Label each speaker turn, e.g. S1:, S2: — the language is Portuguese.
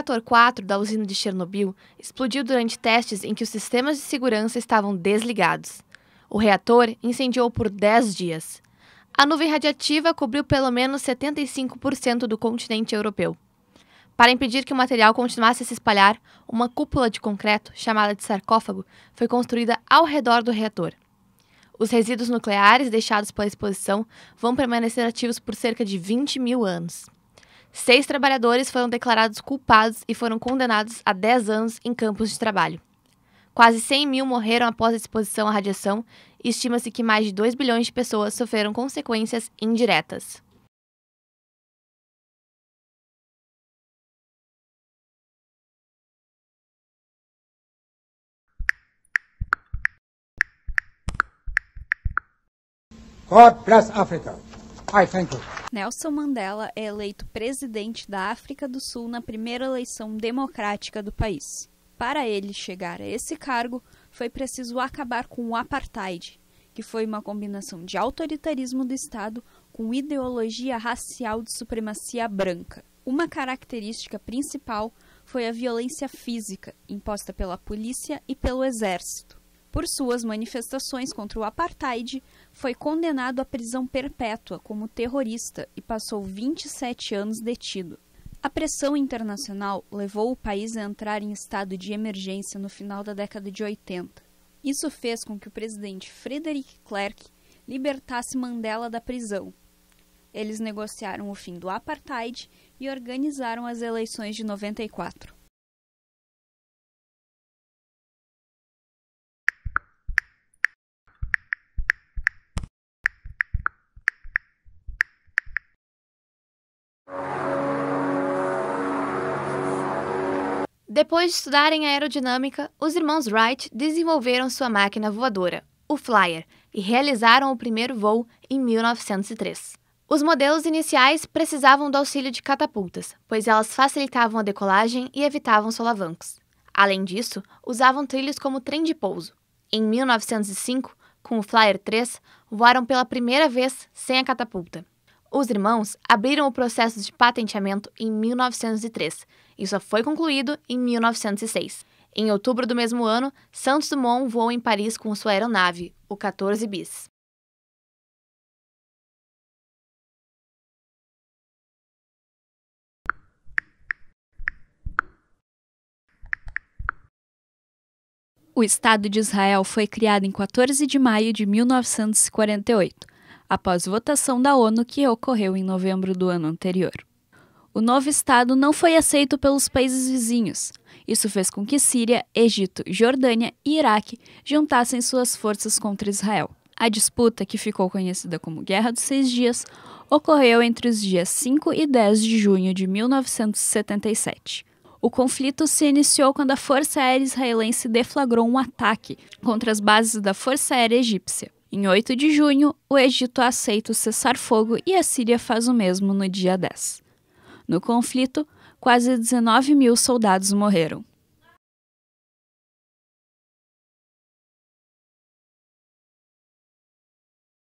S1: reator 4 da usina de Chernobyl explodiu durante testes em que os sistemas de segurança estavam desligados. O reator incendiou por 10 dias. A nuvem radiativa cobriu pelo menos 75% do continente europeu. Para impedir que o material continuasse a se espalhar, uma cúpula de concreto, chamada de sarcófago, foi construída ao redor do reator. Os resíduos nucleares deixados pela exposição vão permanecer ativos por cerca de 20 mil anos. Seis trabalhadores foram declarados culpados e foram condenados a 10 anos em campos de trabalho. Quase 100 mil morreram após a exposição à radiação e estima-se que mais de 2 bilhões de pessoas sofreram consequências indiretas.
S2: God bless Africa. I thank you. Nelson Mandela é eleito presidente da África do Sul na primeira eleição democrática do país. Para ele chegar a esse cargo, foi preciso acabar com o apartheid, que foi uma combinação de autoritarismo do Estado com ideologia racial de supremacia branca. Uma característica principal foi a violência física imposta pela polícia e pelo exército. Por suas manifestações contra o apartheid, foi condenado à prisão perpétua como terrorista e passou 27 anos detido. A pressão internacional levou o país a entrar em estado de emergência no final da década de 80. Isso fez com que o presidente Frederick Clerk libertasse Mandela da prisão. Eles negociaram o fim do apartheid e organizaram as eleições de 94.
S1: Depois de estudarem aerodinâmica, os irmãos Wright desenvolveram sua máquina voadora, o Flyer, e realizaram o primeiro voo em 1903. Os modelos iniciais precisavam do auxílio de catapultas, pois elas facilitavam a decolagem e evitavam solavancos. Além disso, usavam trilhos como trem de pouso. Em 1905, com o Flyer 3, voaram pela primeira vez sem a catapulta. Os irmãos abriram o processo de patenteamento em 1903 e só foi concluído em 1906. Em outubro do mesmo ano, Santos Dumont voou em Paris com sua aeronave, o 14 Bis.
S2: O Estado de Israel foi criado em 14 de maio de 1948 após votação da ONU que ocorreu em novembro do ano anterior. O novo Estado não foi aceito pelos países vizinhos. Isso fez com que Síria, Egito, Jordânia e Iraque juntassem suas forças contra Israel. A disputa, que ficou conhecida como Guerra dos Seis Dias, ocorreu entre os dias 5 e 10 de junho de 1977. O conflito se iniciou quando a Força Aérea Israelense deflagrou um ataque contra as bases da Força Aérea Egípcia. Em 8 de junho, o Egito aceita o cessar-fogo e a Síria faz o mesmo no dia 10. No conflito, quase 19 mil soldados morreram.